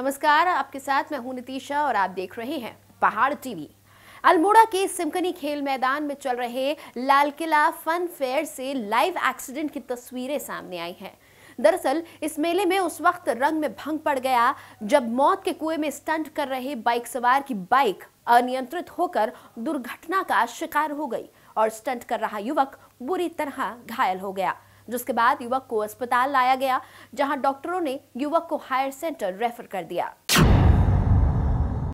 नमस्कार आपके साथ मैं हूं नीतीशा और आप देख रहे हैं पहाड़ टीवी अल्मोड़ा के सिमकनी खेल मैदान में चल रहे लाल किला फन फेयर से लाइव एक्सीडेंट की तस्वीरें सामने आई हैं दरअसल इस मेले में उस वक्त रंग में भंग पड़ गया जब मौत के कुएं में स्टंट कर रहे बाइक सवार की बाइक अनियंत्रित होकर दुर्घटना का शिकार हो गई और स्टंट कर रहा युवक बुरी तरह घायल हो गया जिसके बाद युवक को अस्पताल लाया गया जहां डॉक्टरों ने युवक को हायर सेंटर रेफर कर दिया